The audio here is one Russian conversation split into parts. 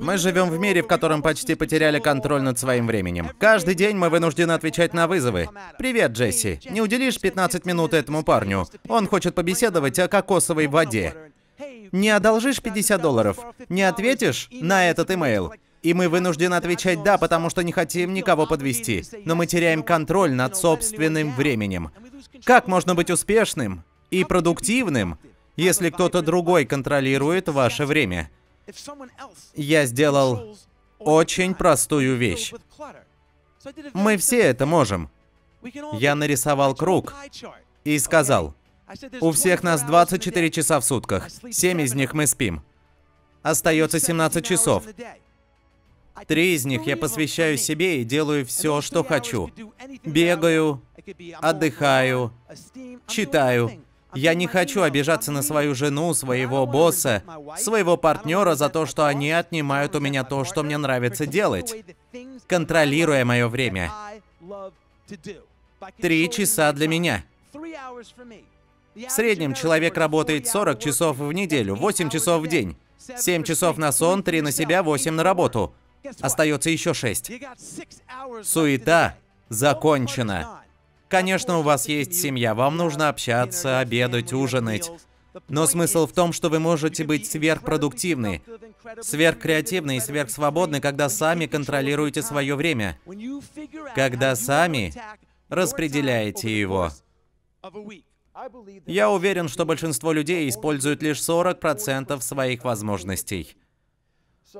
Мы живем в мире, в котором почти потеряли контроль над своим временем. Каждый день мы вынуждены отвечать на вызовы. «Привет, Джесси. Не уделишь 15 минут этому парню? Он хочет побеседовать о кокосовой воде». «Не одолжишь 50 долларов? Не ответишь на этот имейл?» И мы вынуждены отвечать «да», потому что не хотим никого подвести. Но мы теряем контроль над собственным временем. Как можно быть успешным и продуктивным, если кто-то другой контролирует ваше время? Я сделал очень простую вещь. Мы все это можем. Я нарисовал круг и сказал, у всех нас 24 часа в сутках, 7 из них мы спим. Остается 17 часов. Три из них я посвящаю себе и делаю все, что хочу. Бегаю, отдыхаю, читаю, я не хочу обижаться на свою жену, своего босса, своего партнера за то, что они отнимают у меня то, что мне нравится делать, контролируя мое время. Три часа для меня. В среднем человек работает 40 часов в неделю, 8 часов в день. 7 часов на сон, 3 на себя, 8 на работу. Остается еще 6. Суета закончена. Конечно, у вас есть семья, вам нужно общаться, обедать, ужинать. Но смысл в том, что вы можете быть сверхпродуктивны, сверхкреативны и сверхсвободны, когда сами контролируете свое время, когда сами распределяете его. Я уверен, что большинство людей используют лишь 40% своих возможностей.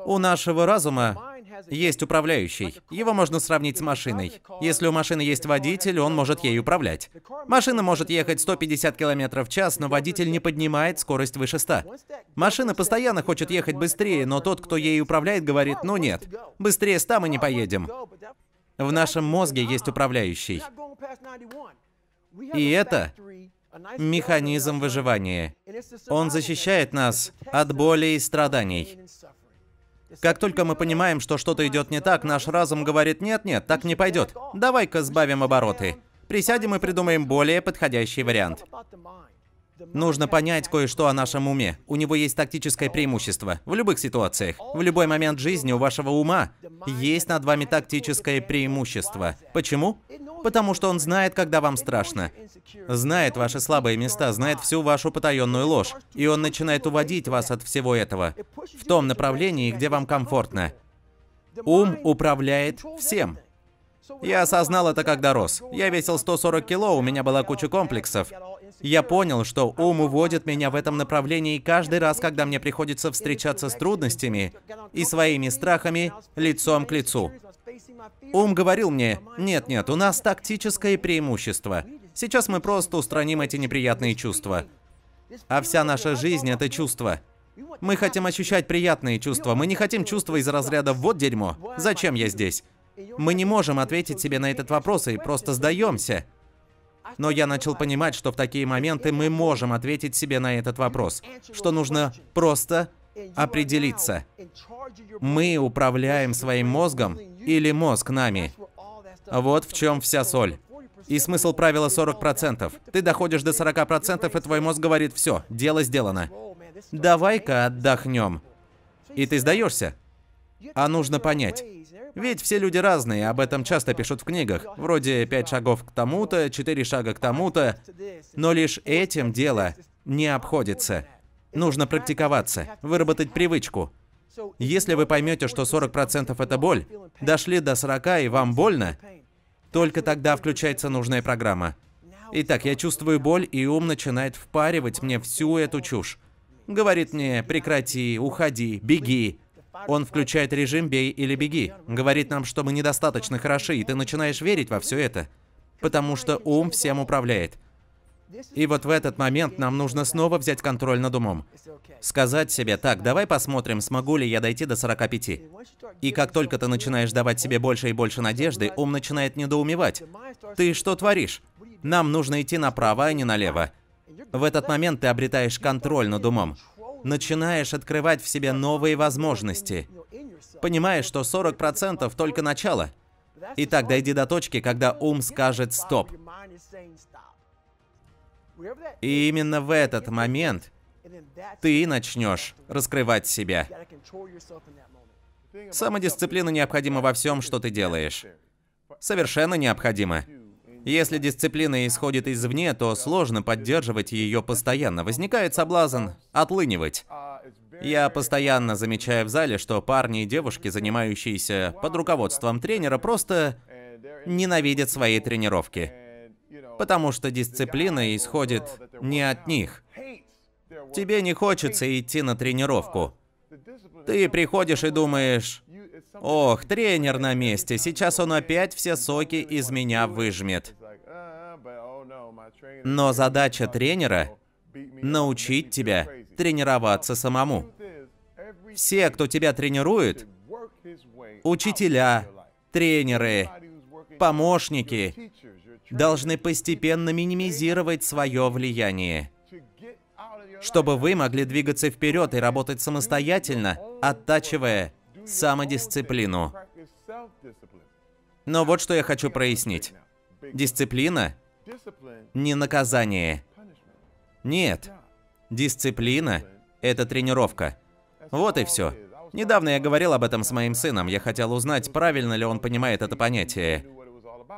У нашего разума есть управляющий. Его можно сравнить с машиной. Если у машины есть водитель, он может ей управлять. Машина может ехать 150 км в час, но водитель не поднимает скорость выше 100. Машина постоянно хочет ехать быстрее, но тот, кто ей управляет, говорит, ну нет, быстрее 100 мы не поедем. В нашем мозге есть управляющий. И это механизм выживания. Он защищает нас от боли и страданий. Как только мы понимаем, что что-то идет не так, наш разум говорит «нет-нет, так не пойдет, давай-ка сбавим обороты». Присядем и придумаем более подходящий вариант. Нужно понять кое-что о нашем уме. У него есть тактическое преимущество. В любых ситуациях. В любой момент жизни у вашего ума есть над вами тактическое преимущество. Почему? Потому что он знает, когда вам страшно. Знает ваши слабые места, знает всю вашу потаенную ложь. И он начинает уводить вас от всего этого. В том направлении, где вам комфортно. Ум управляет всем. Я осознал это, когда рос. Я весил 140 кило, у меня была куча комплексов. Я понял, что ум уводит меня в этом направлении, и каждый раз, когда мне приходится встречаться с трудностями и своими страхами лицом к лицу. Ум говорил мне, нет-нет, у нас тактическое преимущество. Сейчас мы просто устраним эти неприятные чувства. А вся наша жизнь — это чувство. Мы хотим ощущать приятные чувства, мы не хотим чувства из разряда «вот дерьмо, зачем я здесь?». Мы не можем ответить себе на этот вопрос и просто сдаемся. Но я начал понимать, что в такие моменты мы можем ответить себе на этот вопрос, что нужно просто определиться. Мы управляем своим мозгом или мозг нами? Вот в чем вся соль. И смысл правила 40%. Ты доходишь до 40%, и твой мозг говорит, все, дело сделано. Давай-ка отдохнем. И ты сдаешься. А нужно понять, ведь все люди разные, об этом часто пишут в книгах. Вроде «пять шагов к тому-то», «четыре шага к тому-то». Но лишь этим дело не обходится. Нужно практиковаться, выработать привычку. Если вы поймете, что 40% это боль, дошли до 40 и вам больно, только тогда включается нужная программа. Итак, я чувствую боль, и ум начинает впаривать мне всю эту чушь. Говорит мне, прекрати, уходи, беги. Он включает режим «бей или беги», говорит нам, что мы недостаточно хороши, и ты начинаешь верить во все это, потому что ум всем управляет. И вот в этот момент нам нужно снова взять контроль над умом. Сказать себе, так, давай посмотрим, смогу ли я дойти до 45. И как только ты начинаешь давать себе больше и больше надежды, ум начинает недоумевать. Ты что творишь? Нам нужно идти направо, а не налево. В этот момент ты обретаешь контроль над умом начинаешь открывать в себе новые возможности. Понимаешь, что 40% только начало. Итак, дойди до точки, когда ум скажет «стоп». И именно в этот момент ты начнешь раскрывать себя. Самодисциплина необходима во всем, что ты делаешь. Совершенно необходима. Если дисциплина исходит извне, то сложно поддерживать ее постоянно. Возникает соблазн отлынивать. Я постоянно замечаю в зале, что парни и девушки, занимающиеся под руководством тренера, просто ненавидят свои тренировки. Потому что дисциплина исходит не от них. Тебе не хочется идти на тренировку. Ты приходишь и думаешь, Ох, тренер на месте. Сейчас он опять все соки из меня выжмет. Но задача тренера — научить тебя тренироваться самому. Все, кто тебя тренирует, учителя, тренеры, помощники, должны постепенно минимизировать свое влияние чтобы вы могли двигаться вперед и работать самостоятельно, оттачивая самодисциплину. Но вот что я хочу прояснить. Дисциплина не наказание. Нет. Дисциплина – это тренировка. Вот и все. Недавно я говорил об этом с моим сыном. Я хотел узнать, правильно ли он понимает это понятие.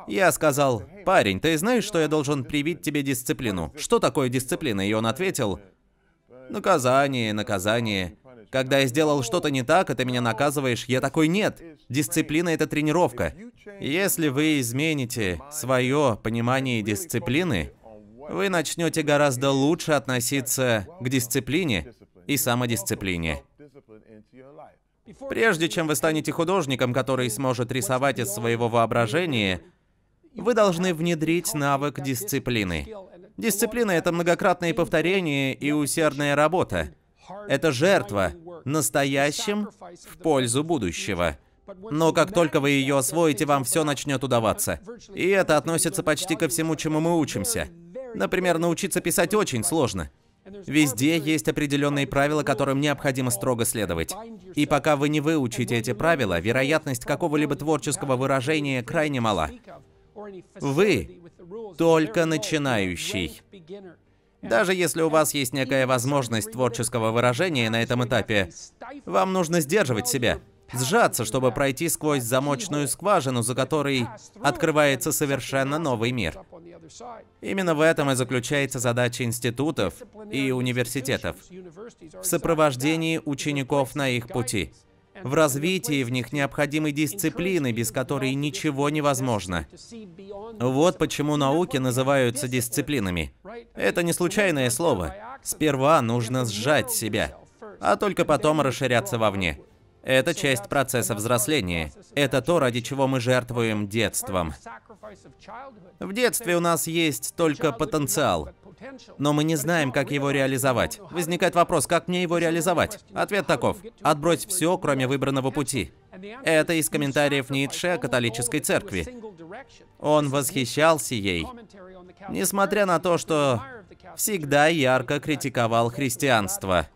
Я сказал, парень, ты знаешь, что я должен привить тебе дисциплину? Что такое дисциплина? И он ответил, наказание, наказание. Когда я сделал что-то не так, а ты меня наказываешь, я такой нет. Дисциплина — это тренировка. Если вы измените свое понимание дисциплины, вы начнете гораздо лучше относиться к дисциплине и самодисциплине. Прежде чем вы станете художником, который сможет рисовать из своего воображения, вы должны внедрить навык дисциплины. Дисциплина — это многократные повторения и усердная работа. Это жертва, настоящим в пользу будущего. Но как только вы ее освоите, вам все начнет удаваться. И это относится почти ко всему, чему мы учимся. Например, научиться писать очень сложно. Везде есть определенные правила, которым необходимо строго следовать. И пока вы не выучите эти правила, вероятность какого-либо творческого выражения крайне мала. Вы только начинающий. Даже если у вас есть некая возможность творческого выражения на этом этапе, вам нужно сдерживать себя, сжаться, чтобы пройти сквозь замочную скважину, за которой открывается совершенно новый мир. Именно в этом и заключается задача институтов и университетов в сопровождении учеников на их пути – в развитии в них необходимы дисциплины, без которой ничего невозможно. Вот почему науки называются дисциплинами. Это не случайное слово. Сперва нужно сжать себя, а только потом расширяться вовне. Это часть процесса взросления. Это то, ради чего мы жертвуем детством. В детстве у нас есть только потенциал но мы не знаем, как его реализовать. Возникает вопрос, как мне его реализовать? Ответ таков. Отбрось все, кроме выбранного пути. Это из комментариев Ницше о католической церкви. Он восхищался ей, несмотря на то, что всегда ярко критиковал христианство.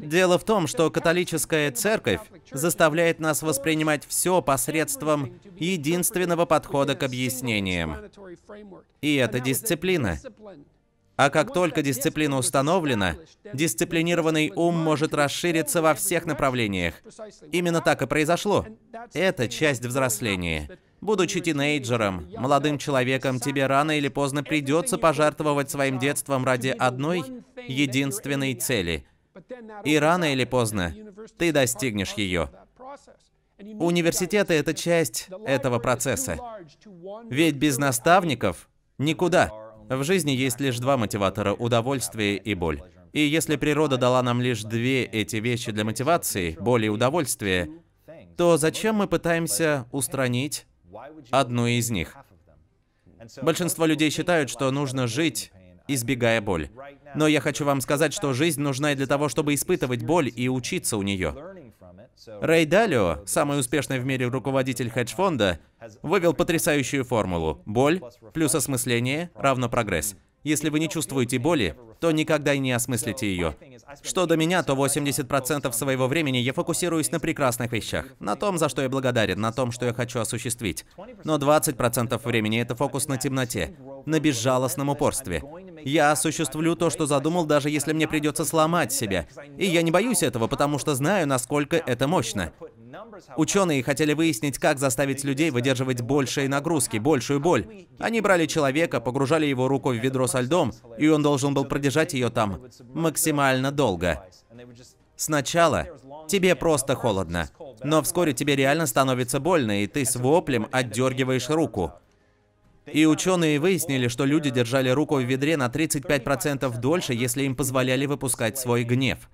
Дело в том, что католическая церковь заставляет нас воспринимать все посредством единственного подхода к объяснениям. И это дисциплина. А как только дисциплина установлена, дисциплинированный ум может расшириться во всех направлениях. Именно так и произошло. Это часть взросления. Будучи тинейджером, молодым человеком, тебе рано или поздно придется пожертвовать своим детством ради одной единственной цели. И рано или поздно ты достигнешь ее. Университеты — это часть этого процесса. Ведь без наставников никуда. В жизни есть лишь два мотиватора — удовольствие и боль. И если природа дала нам лишь две эти вещи для мотивации, боль и удовольствие, то зачем мы пытаемся устранить одну из них. Большинство людей считают, что нужно жить, избегая боль. Но я хочу вам сказать, что жизнь нужна и для того, чтобы испытывать боль и учиться у нее. Рэй Далио, самый успешный в мире руководитель хедж-фонда, вывел потрясающую формулу. Боль плюс осмысление равно прогресс. Если вы не чувствуете боли, то никогда и не осмыслите ее. Что до меня, то 80% своего времени я фокусируюсь на прекрасных вещах, на том, за что я благодарен, на том, что я хочу осуществить. Но 20% времени это фокус на темноте, на безжалостном упорстве. Я осуществлю то, что задумал, даже если мне придется сломать себя. И я не боюсь этого, потому что знаю, насколько это мощно. Ученые хотели выяснить, как заставить людей выдерживать большие нагрузки, большую боль. Они брали человека, погружали его руку в ведро со льдом, и он должен был продержать ее там максимально долго. Сначала тебе просто холодно, но вскоре тебе реально становится больно, и ты с воплем отдергиваешь руку. И ученые выяснили, что люди держали руку в ведре на 35% дольше, если им позволяли выпускать свой гнев.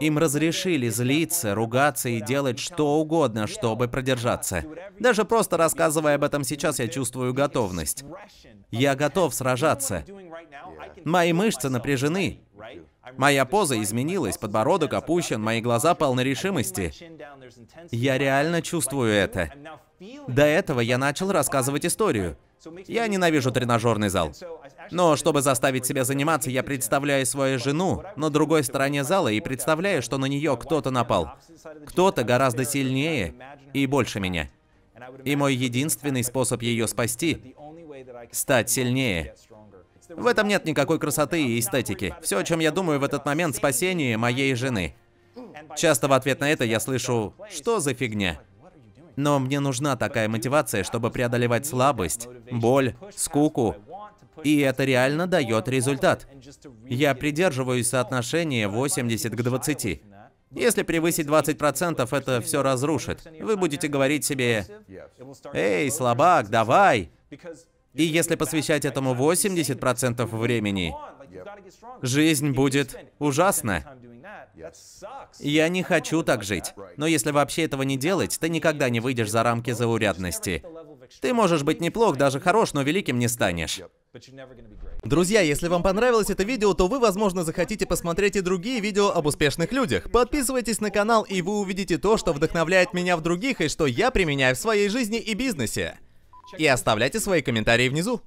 Им разрешили злиться, ругаться и делать что угодно, чтобы продержаться. Даже просто рассказывая об этом сейчас, я чувствую готовность. Я готов сражаться. Мои мышцы напряжены. Моя поза изменилась, подбородок опущен, мои глаза полны решимости. Я реально чувствую это. До этого я начал рассказывать историю. Я ненавижу тренажерный зал. Но чтобы заставить себя заниматься, я представляю свою жену на другой стороне зала и представляю, что на нее кто-то напал. Кто-то гораздо сильнее и больше меня. И мой единственный способ ее спасти — стать сильнее. В этом нет никакой красоты и эстетики. Все, о чем я думаю в этот момент, спасение моей жены. Часто в ответ на это я слышу «Что за фигня?». Но мне нужна такая мотивация, чтобы преодолевать слабость, боль, скуку. И это реально дает результат. Я придерживаюсь соотношения 80 к 20. Если превысить 20%, это все разрушит. Вы будете говорить себе, «Эй, слабак, давай!» И если посвящать этому 80% времени, жизнь будет ужасна. Я не хочу так жить. Но если вообще этого не делать, ты никогда не выйдешь за рамки заурядности. Ты можешь быть неплох, даже хорош, но великим не станешь. Друзья, если вам понравилось это видео, то вы, возможно, захотите посмотреть и другие видео об успешных людях. Подписывайтесь на канал, и вы увидите то, что вдохновляет меня в других и что я применяю в своей жизни и бизнесе. И оставляйте свои комментарии внизу.